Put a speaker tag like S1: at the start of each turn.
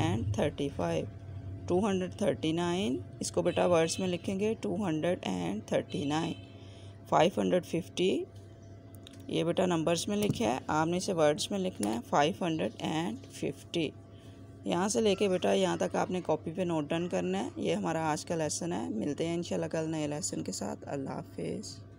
S1: and thirty five two hundred thirty nine इसको बेटा words में लिखेंगे two hundred and thirty nine five hundred fifty ये बेटा नंबर्स में लिखे है आपने इसे वर्ड्स में लिखना है फाइव हंड्रेड एंड फिफ्टी यहाँ से लेके बेटा यहाँ तक आपने कॉपी पे नोट डन करना है ये हमारा आज का लेसन है मिलते हैं इंशाल्लाह कल नए लेसन के साथ अल्लाह हाफिज़